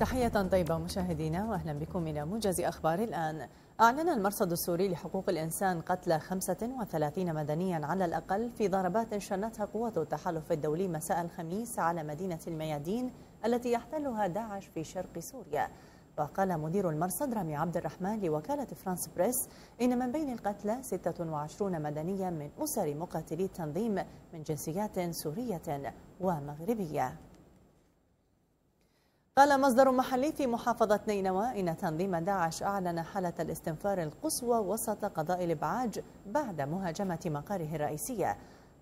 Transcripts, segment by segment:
تحية طيبة مشاهدينا وأهلا بكم إلى موجز أخبار الآن أعلن المرصد السوري لحقوق الإنسان قتل 35 مدنيا على الأقل في ضربات شنتها قوات التحالف الدولي مساء الخميس على مدينة الميادين التي يحتلها داعش في شرق سوريا وقال مدير المرصد رامي عبد الرحمن لوكالة فرانس بريس إن من بين القتلى 26 مدنيا من أسر مقاتلي التنظيم من جنسيات سورية ومغربية قال مصدر محلي في محافظة نينوى إن تنظيم داعش أعلن حالة الاستنفار القصوى وسط قضاء الإبعاج بعد مهاجمة مقره الرئيسية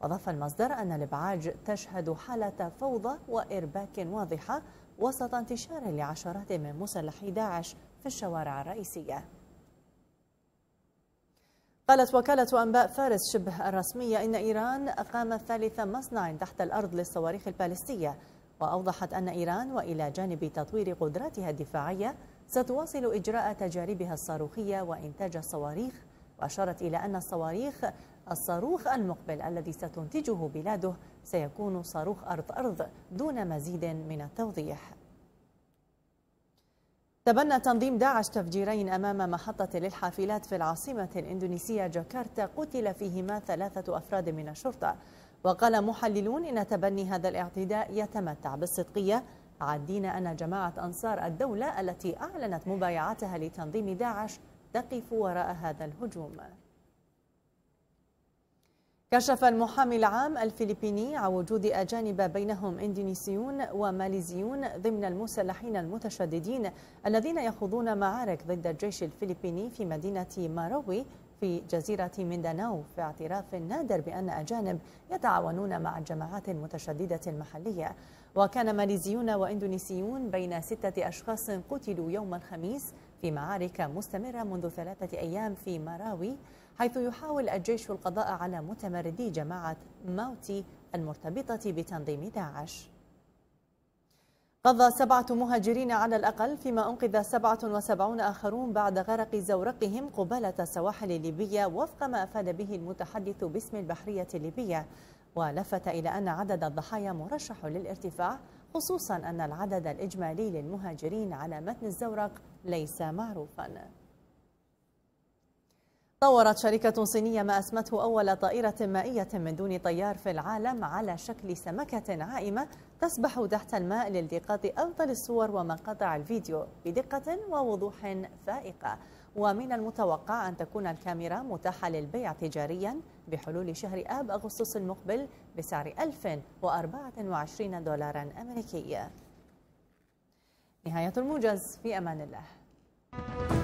وضف المصدر أن الإبعاج تشهد حالة فوضى وإرباك واضحة وسط انتشار لعشرات من مسلحي داعش في الشوارع الرئيسية قالت وكالة أنباء فارس شبه الرسمية إن إيران أقامت ثالث مصنع تحت الأرض للصواريخ البالستية وأوضحت أن إيران وإلى جانب تطوير قدراتها الدفاعية ستواصل إجراء تجاربها الصاروخية وإنتاج الصواريخ وأشارت إلى أن الصواريخ الصاروخ المقبل الذي ستنتجه بلاده سيكون صاروخ أرض أرض دون مزيد من التوضيح تبنى تنظيم داعش تفجيرين أمام محطة للحافلات في العاصمة الإندونيسية جاكرتا قتل فيهما ثلاثة أفراد من الشرطة وقال محللون إن تبني هذا الاعتداء يتمتع بالصدقية عدين أن جماعة أنصار الدولة التي أعلنت مبايعتها لتنظيم داعش تقف وراء هذا الهجوم كشف المحامي العام الفلبيني عن وجود أجانب بينهم إندونيسيون وماليزيون ضمن المسلحين المتشددين الذين يخوضون معارك ضد الجيش الفلبيني في مدينة ماروي في جزيرة مينداناو في اعتراف نادر بأن أجانب يتعاونون مع الجماعات المتشددة المحلية وكان ماليزيون وإندونيسيون بين ستة أشخاص قتلوا يوم الخميس في معارك مستمرة منذ ثلاثة أيام في ماراوي حيث يحاول الجيش القضاء على متمردي جماعة ماوتي المرتبطة بتنظيم داعش قضى سبعة مهاجرين على الأقل فيما أنقذ 77 آخرون بعد غرق زورقهم قبالة السواحل الليبية وفق ما أفاد به المتحدث باسم البحرية الليبية ولفت إلى أن عدد الضحايا مرشح للارتفاع خصوصا أن العدد الإجمالي للمهاجرين على متن الزورق ليس معروفاً طورت شركة صينية ما أسمته أول طائرة مائية من دون طيار في العالم على شكل سمكة عائمة تسبح تحت الماء لالتقاط أفضل الصور ومقاطع الفيديو بدقة ووضوح فائقة ومن المتوقع أن تكون الكاميرا متاحة للبيع تجاريا بحلول شهر آب أغسطس المقبل بسعر 1024 دولارا أمريكيا نهاية الموجز في أمان الله